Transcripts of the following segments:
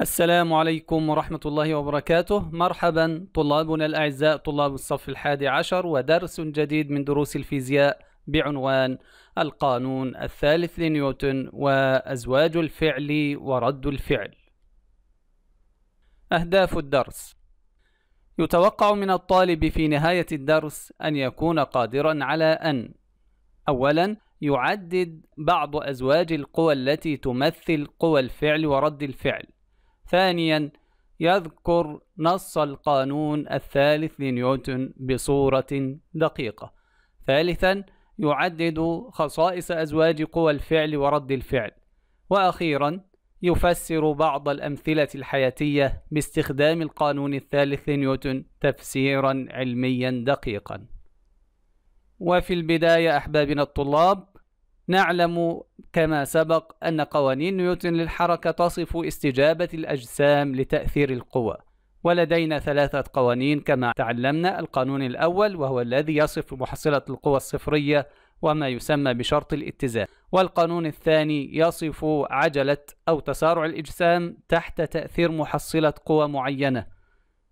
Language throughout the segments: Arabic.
السلام عليكم ورحمة الله وبركاته مرحبا طلابنا الأعزاء طلاب الصف الحادي عشر ودرس جديد من دروس الفيزياء بعنوان القانون الثالث لنيوتن وأزواج الفعل ورد الفعل أهداف الدرس يتوقع من الطالب في نهاية الدرس أن يكون قادرا على أن أولا يعدد بعض أزواج القوى التي تمثل قوى الفعل ورد الفعل ثانيا يذكر نص القانون الثالث لنيوتن بصورة دقيقة ثالثا يعدد خصائص أزواج قوى الفعل ورد الفعل وأخيرا يفسر بعض الأمثلة الحياتية باستخدام القانون الثالث لنيوتن تفسيرا علميا دقيقا وفي البداية أحبابنا الطلاب نعلم كما سبق أن قوانين نيوتن للحركة تصف استجابة الأجسام لتأثير القوى ولدينا ثلاثة قوانين كما تعلمنا القانون الأول وهو الذي يصف محصلة القوى الصفرية وما يسمى بشرط الاتزان والقانون الثاني يصف عجلة أو تسارع الأجسام تحت تأثير محصلة قوى معينة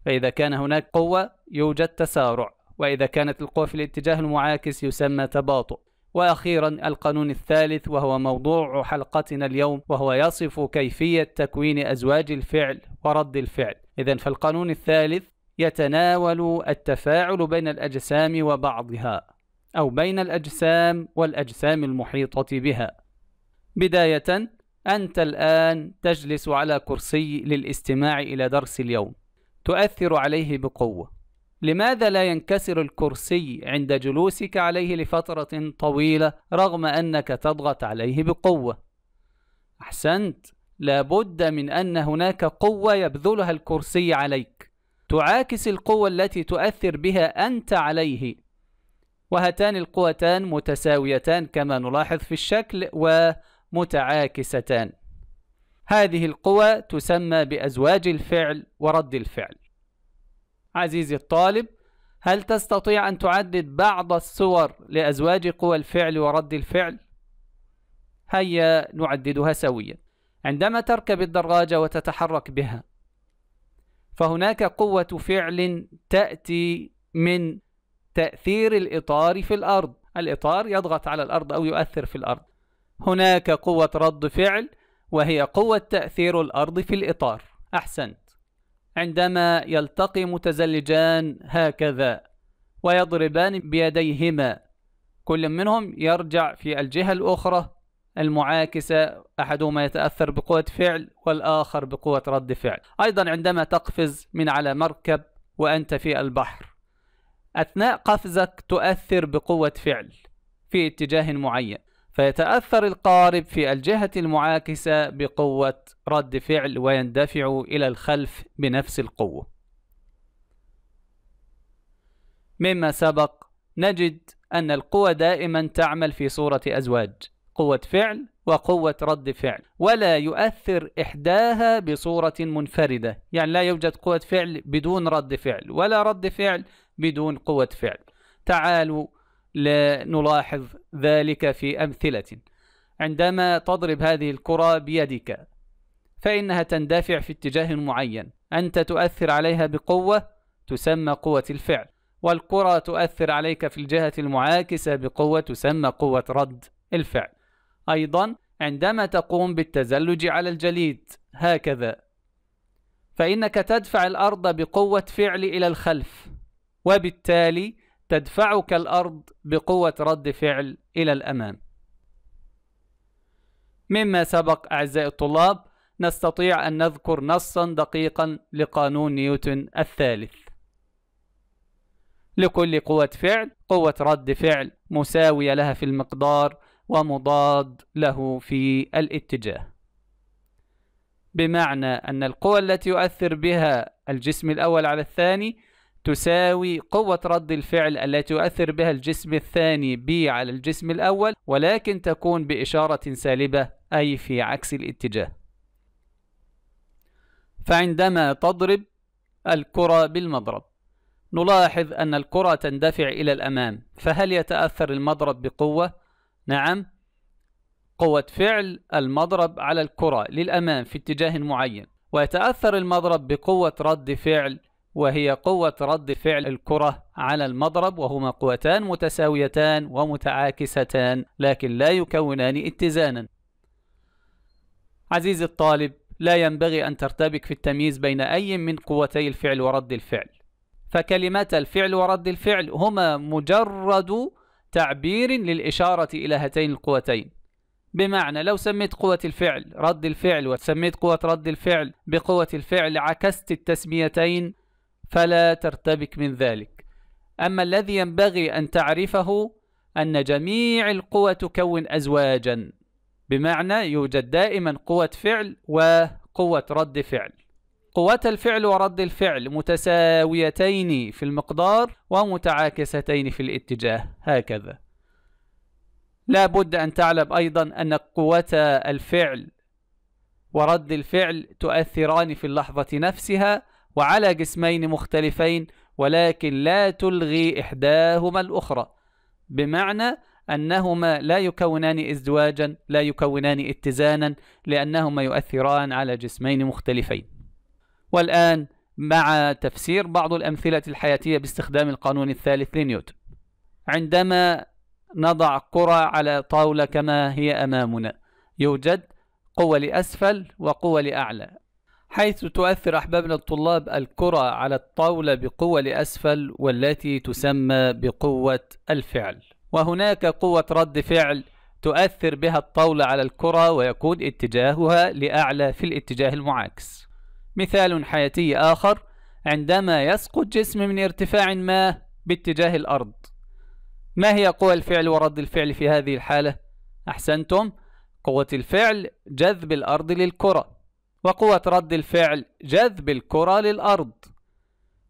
فإذا كان هناك قوة يوجد تسارع وإذا كانت القوة في الاتجاه المعاكس يسمى تباطؤ واخيرا القانون الثالث وهو موضوع حلقتنا اليوم وهو يصف كيفيه تكوين ازواج الفعل ورد الفعل اذا فالقانون الثالث يتناول التفاعل بين الاجسام وبعضها او بين الاجسام والاجسام المحيطه بها بدايه انت الان تجلس على كرسي للاستماع الى درس اليوم تؤثر عليه بقوه لماذا لا ينكسر الكرسي عند جلوسك عليه لفترة طويلة رغم أنك تضغط عليه بقوة؟ أحسنت لابد من أن هناك قوة يبذلها الكرسي عليك تعاكس القوة التي تؤثر بها أنت عليه وهاتان القوتان متساويتان كما نلاحظ في الشكل ومتعاكستان هذه القوى تسمى بأزواج الفعل ورد الفعل عزيزي الطالب هل تستطيع أن تعدد بعض الصور لأزواج قوى الفعل ورد الفعل؟ هيا نعددها سويا عندما تركب الدراجة وتتحرك بها فهناك قوة فعل تأتي من تأثير الإطار في الأرض الإطار يضغط على الأرض أو يؤثر في الأرض هناك قوة رد فعل وهي قوة تأثير الأرض في الإطار أحسنت عندما يلتقي متزلجان هكذا ويضربان بيديهما كل منهم يرجع في الجهة الأخرى المعاكسة أحدهما يتأثر بقوة فعل والآخر بقوة رد فعل أيضا عندما تقفز من على مركب وأنت في البحر أثناء قفزك تؤثر بقوة فعل في اتجاه معين فيتأثر القارب في الجهة المعاكسة بقوة رد فعل ويندفع إلى الخلف بنفس القوة مما سبق نجد أن القوى دائما تعمل في صورة أزواج قوة فعل وقوة رد فعل ولا يؤثر إحداها بصورة منفردة يعني لا يوجد قوة فعل بدون رد فعل ولا رد فعل بدون قوة فعل تعالوا لا نلاحظ ذلك في أمثلة عندما تضرب هذه الكرة بيدك فإنها تندفع في اتجاه معين أنت تؤثر عليها بقوة تسمى قوة الفعل والكرة تؤثر عليك في الجهة المعاكسة بقوة تسمى قوة رد الفعل أيضا عندما تقوم بالتزلج على الجليد هكذا فإنك تدفع الأرض بقوة فعل إلى الخلف وبالتالي تدفعك الأرض بقوة رد فعل إلى الأمام مما سبق أعزائي الطلاب نستطيع أن نذكر نصا دقيقا لقانون نيوتن الثالث لكل قوة فعل قوة رد فعل مساوية لها في المقدار ومضاد له في الاتجاه بمعنى أن القوة التي يؤثر بها الجسم الأول على الثاني تساوي قوة رد الفعل التي يؤثر بها الجسم الثاني B على الجسم الأول ولكن تكون بإشارة سالبة أي في عكس الاتجاه فعندما تضرب الكرة بالمضرب نلاحظ أن الكرة تندفع إلى الأمام فهل يتأثر المضرب بقوة؟ نعم قوة فعل المضرب على الكرة للأمام في اتجاه معين ويتأثر المضرب بقوة رد فعل وهي قوة رد فعل الكرة على المضرب وهما قوتان متساويتان ومتعاكستان لكن لا يكونان اتزانا عزيزي الطالب لا ينبغي أن ترتبك في التمييز بين أي من قوتي الفعل ورد الفعل فكلمتا الفعل ورد الفعل هما مجرد تعبير للإشارة إلى هاتين القوتين بمعنى لو سميت قوة الفعل رد الفعل وسميت قوة رد الفعل بقوة الفعل عكست التسميتين فلا ترتبك من ذلك أما الذي ينبغي أن تعرفه أن جميع القوى تكون أزواجا بمعنى يوجد دائما قوة فعل وقوة رد فعل قوة الفعل ورد الفعل متساويتين في المقدار ومتعاكستين في الاتجاه هكذا لا بد أن تعلم أيضا أن قوة الفعل ورد الفعل تؤثران في اللحظة نفسها وعلى جسمين مختلفين ولكن لا تلغي إحداهما الأخرى بمعنى أنهما لا يكونان ازدواجا لا يكونان اتزانا لأنهما يؤثران على جسمين مختلفين والآن مع تفسير بعض الأمثلة الحياتية باستخدام القانون الثالث لنيوتن عندما نضع كرة على طاولة كما هي أمامنا يوجد قوة لأسفل وقوة لأعلى حيث تؤثر أحبابنا الطلاب الكرة على الطاولة بقوة لأسفل والتي تسمى بقوة الفعل وهناك قوة رد فعل تؤثر بها الطاولة على الكرة ويكون اتجاهها لأعلى في الاتجاه المعاكس مثال حياتي آخر عندما يسقط جسم من ارتفاع ما باتجاه الأرض ما هي قوى الفعل ورد الفعل في هذه الحالة؟ أحسنتم قوة الفعل جذب الأرض للكرة وقوة رد الفعل جذب الكرة للأرض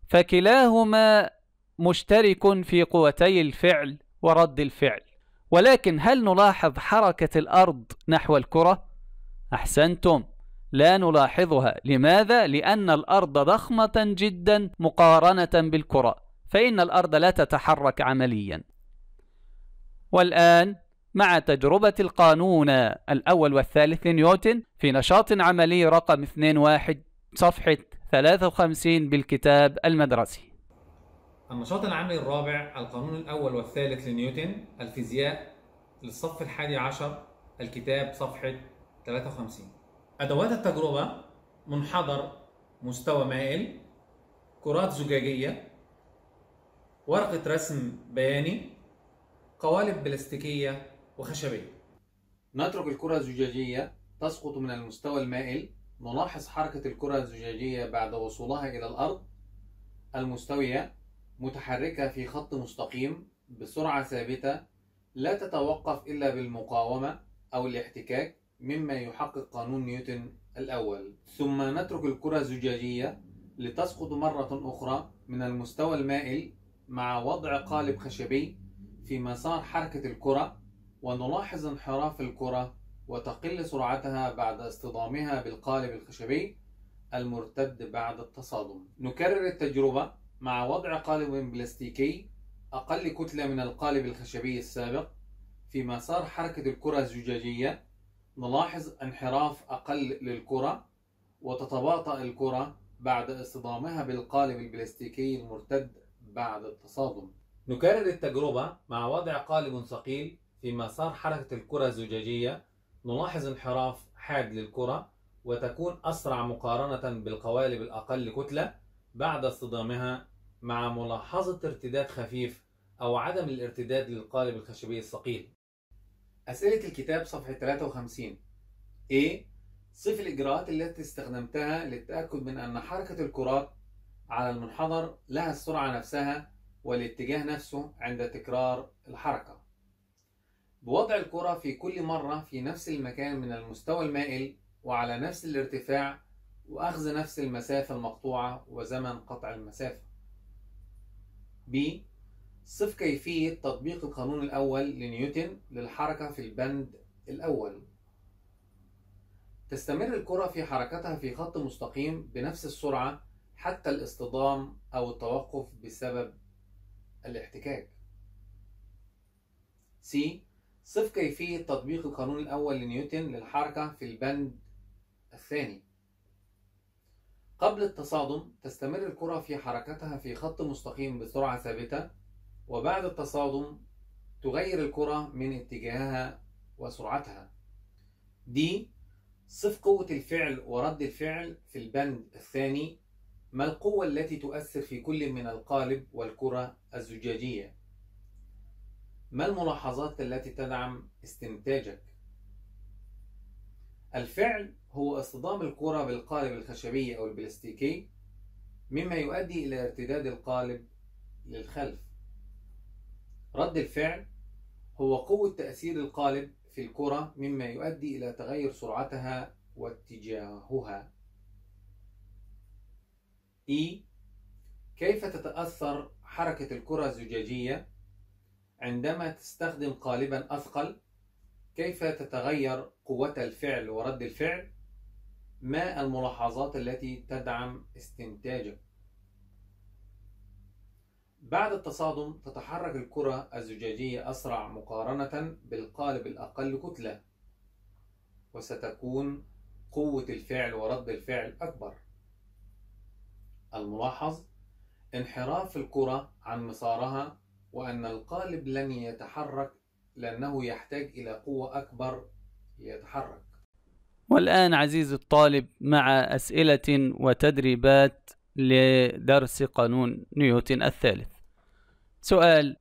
فكلاهما مشترك في قوتي الفعل ورد الفعل ولكن هل نلاحظ حركة الأرض نحو الكرة؟ أحسنتم لا نلاحظها لماذا؟ لأن الأرض ضخمة جدا مقارنة بالكرة فإن الأرض لا تتحرك عمليا والآن مع تجربة القانون الأول والثالث لنيوتن في نشاط عملي رقم 21 صفحة 53 بالكتاب المدرسي النشاط العملي الرابع القانون الأول والثالث لنيوتن الفيزياء للصف الحادي عشر الكتاب صفحة 53 أدوات التجربة منحدر مستوى مائل كرات زجاجية ورقة رسم بياني قوالب بلاستيكية وخشبية نترك الكرة الزجاجية تسقط من المستوى المائل نلاحظ حركة الكرة الزجاجية بعد وصولها إلى الأرض المستوية متحركة في خط مستقيم بسرعة ثابتة لا تتوقف إلا بالمقاومة أو الاحتكاك مما يحقق قانون نيوتن الأول ثم نترك الكرة الزجاجية لتسقط مرة أخرى من المستوى المائل مع وضع قالب خشبي في مسار حركة الكرة ونلاحظ انحراف الكرة وتقل سرعتها بعد اصطدامها بالقالب الخشبي المرتد بعد التصادم. نكرر التجربة مع وضع قالب بلاستيكي أقل كتلة من القالب الخشبي السابق في مسار حركة الكرة الزجاجية نلاحظ انحراف أقل للكرة وتتباطأ الكرة بعد اصطدامها بالقالب البلاستيكي المرتد بعد التصادم. نكرر التجربة مع وضع قالب ثقيل في مسار حركة الكرة الزجاجية نلاحظ انحراف حاد للكرة وتكون أسرع مقارنة بالقوالب الأقل كتلة بعد اصطدامها مع ملاحظة ارتداد خفيف أو عدم الارتداد للقالب الخشبي الثقيل. أسئلة الكتاب صفحة 53 A صف الإجراءات التي استخدمتها للتأكد من أن حركة الكرات على المنحدر لها السرعة نفسها والاتجاه نفسه عند تكرار الحركة. بوضع الكرة في كل مرة في نفس المكان من المستوى المائل وعلى نفس الارتفاع وأخذ نفس المسافة المقطوعة وزمن قطع المسافة. ب صف كيفية تطبيق القانون الأول لنيوتن للحركة في البند الأول. تستمر الكرة في حركتها في خط مستقيم بنفس السرعة حتى الاصطدام أو التوقف بسبب الاحتكاك. C صف كيفية تطبيق القانون الأول لنيوتن للحركة في البند الثاني قبل التصادم تستمر الكرة في حركتها في خط مستقيم بسرعة ثابتة وبعد التصادم تغير الكرة من اتجاهها وسرعتها دي صف قوة الفعل ورد الفعل في البند الثاني ما القوة التي تؤثر في كل من القالب والكرة الزجاجية ما الملاحظات التي تدعم استنتاجك؟ الفعل هو اصطدام الكرة بالقالب الخشبي أو البلاستيكي مما يؤدي إلى ارتداد القالب للخلف رد الفعل هو قوة تأثير القالب في الكرة مما يؤدي إلى تغير سرعتها واتجاهها إي كيف تتأثر حركة الكرة الزجاجية عندما تستخدم قالبا أثقل كيف تتغير قوة الفعل ورد الفعل ما الملاحظات التي تدعم استنتاجه بعد التصادم تتحرك الكرة الزجاجية أسرع مقارنة بالقالب الأقل كتلة وستكون قوة الفعل ورد الفعل أكبر الملاحظ انحراف الكرة عن مسارها وأن القالب لن يتحرك لأنه يحتاج إلى قوة أكبر ليتحرك والآن عزيزي الطالب مع أسئلة وتدريبات لدرس قانون نيوتن الثالث سؤال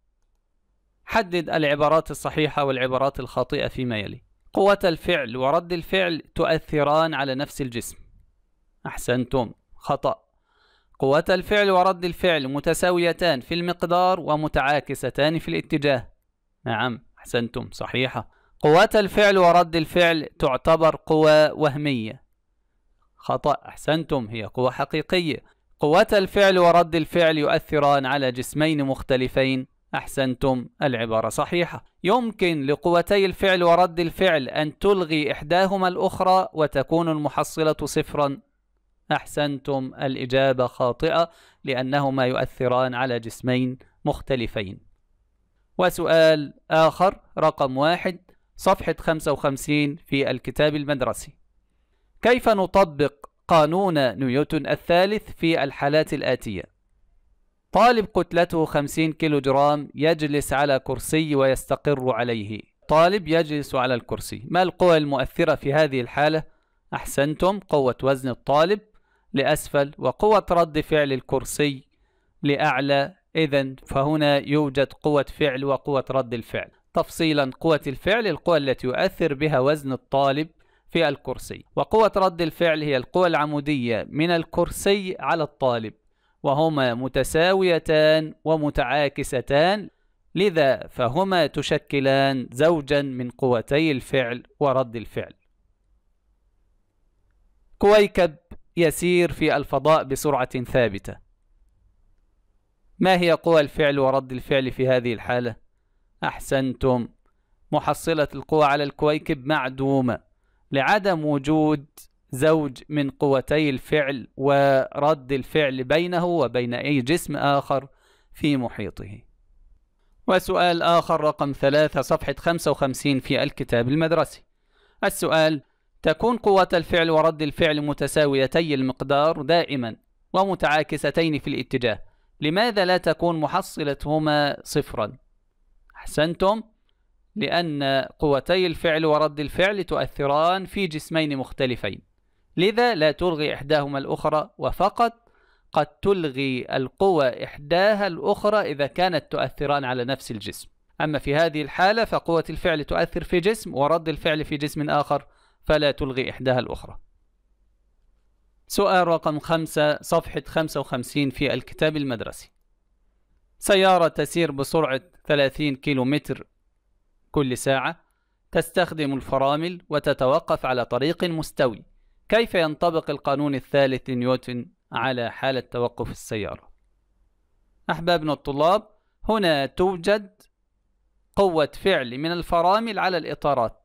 حدد العبارات الصحيحة والعبارات الخاطئة فيما يلي قوة الفعل ورد الفعل تؤثران على نفس الجسم أحسنتم خطأ قوة الفعل ورد الفعل متساويتان في المقدار ومتعاكستان في الاتجاه نعم أحسنتم صحيحة قوة الفعل ورد الفعل تعتبر قوى وهمية خطأ أحسنتم هي قوى حقيقية قوة الفعل ورد الفعل يؤثران على جسمين مختلفين أحسنتم العبارة صحيحة يمكن لقوتي الفعل ورد الفعل أن تلغي إحداهما الأخرى وتكون المحصلة صفرا أحسنتم الإجابة خاطئة لأنهما يؤثران على جسمين مختلفين وسؤال آخر رقم واحد صفحة 55 في الكتاب المدرسي كيف نطبق قانون نيوتن الثالث في الحالات الآتية؟ طالب كتلته 50 كيلو جرام يجلس على كرسي ويستقر عليه طالب يجلس على الكرسي ما القوى المؤثرة في هذه الحالة؟ أحسنتم قوة وزن الطالب لأسفل وقوة رد فعل الكرسي لأعلى إذا فهنا يوجد قوة فعل وقوة رد الفعل تفصيلا قوة الفعل القوة التي يؤثر بها وزن الطالب في الكرسي وقوة رد الفعل هي القوة العمودية من الكرسي على الطالب وهما متساويتان ومتعاكستان لذا فهما تشكلان زوجا من قوتي الفعل ورد الفعل كويكب يسير في الفضاء بسرعة ثابتة ما هي قوى الفعل ورد الفعل في هذه الحالة؟ أحسنتم محصلة القوى على الكويكب معدومة لعدم وجود زوج من قوتي الفعل ورد الفعل بينه وبين أي جسم آخر في محيطه وسؤال آخر رقم ثلاثة صفحة 55 في الكتاب المدرسي السؤال تكون قوة الفعل ورد الفعل متساويتي المقدار دائما ومتعاكستين في الاتجاه لماذا لا تكون محصلتهما صفرا أحسنتم لأن قوتي الفعل ورد الفعل تؤثران في جسمين مختلفين لذا لا تلغي إحداهما الأخرى وفقط قد تلغي القوى إحداها الأخرى إذا كانت تؤثران على نفس الجسم أما في هذه الحالة فقوة الفعل تؤثر في جسم ورد الفعل في جسم آخر فلا تلغي إحداها الأخرى سؤال رقم خمسة صفحة 55 في الكتاب المدرسي سيارة تسير بسرعة 30 كيلومتر كل ساعة تستخدم الفرامل وتتوقف على طريق مستوي كيف ينطبق القانون الثالث لنيوتن على حالة توقف السيارة؟ أحبابنا الطلاب هنا توجد قوة فعل من الفرامل على الإطارات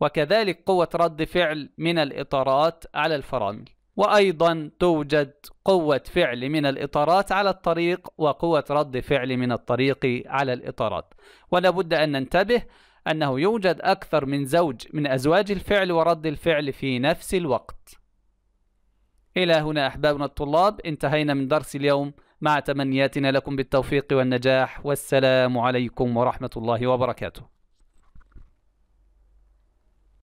وكذلك قوة رد فعل من الإطارات على الفرامل وأيضا توجد قوة فعل من الإطارات على الطريق وقوة رد فعل من الطريق على الإطارات ولا بد أن ننتبه أنه يوجد أكثر من زوج من أزواج الفعل ورد الفعل في نفس الوقت إلى هنا أحبابنا الطلاب انتهينا من درس اليوم مع تمنياتنا لكم بالتوفيق والنجاح والسلام عليكم ورحمة الله وبركاته